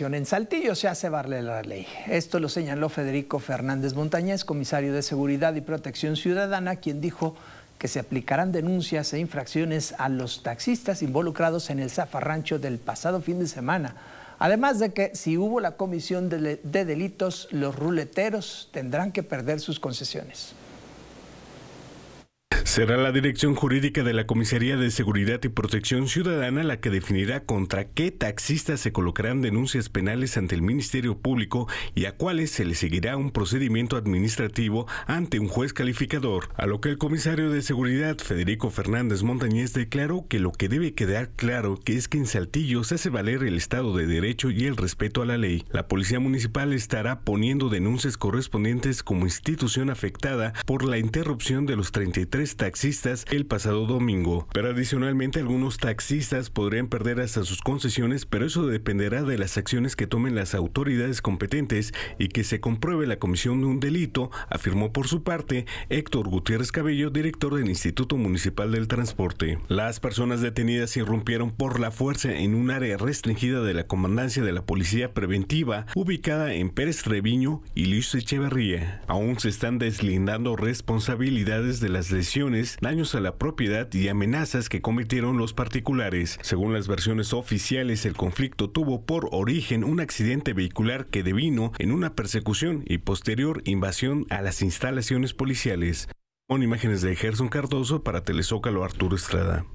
En Saltillo se hace valer la ley. Esto lo señaló Federico Fernández Montañez, comisario de Seguridad y Protección Ciudadana, quien dijo que se aplicarán denuncias e infracciones a los taxistas involucrados en el zafarrancho del pasado fin de semana. Además de que si hubo la comisión de delitos, los ruleteros tendrán que perder sus concesiones. Será la dirección jurídica de la Comisaría de Seguridad y Protección Ciudadana la que definirá contra qué taxistas se colocarán denuncias penales ante el Ministerio Público y a cuáles se le seguirá un procedimiento administrativo ante un juez calificador, a lo que el comisario de Seguridad Federico Fernández Montañez declaró que lo que debe quedar claro que es que en Saltillo se hace valer el Estado de Derecho y el respeto a la ley. La Policía Municipal estará poniendo denuncias correspondientes como institución afectada por la interrupción de los 33 taxistas taxistas el pasado domingo. Pero adicionalmente algunos taxistas podrían perder hasta sus concesiones, pero eso dependerá de las acciones que tomen las autoridades competentes y que se compruebe la comisión de un delito, afirmó por su parte Héctor Gutiérrez Cabello, director del Instituto Municipal del Transporte. Las personas detenidas irrumpieron por la fuerza en un área restringida de la comandancia de la Policía Preventiva, ubicada en Pérez Treviño y Luis Echeverría. Aún se están deslindando responsabilidades de las lesiones daños a la propiedad y amenazas que cometieron los particulares. Según las versiones oficiales, el conflicto tuvo por origen un accidente vehicular que devino en una persecución y posterior invasión a las instalaciones policiales. Con imágenes de Gerson Cardoso para Telezócalo Arturo Estrada.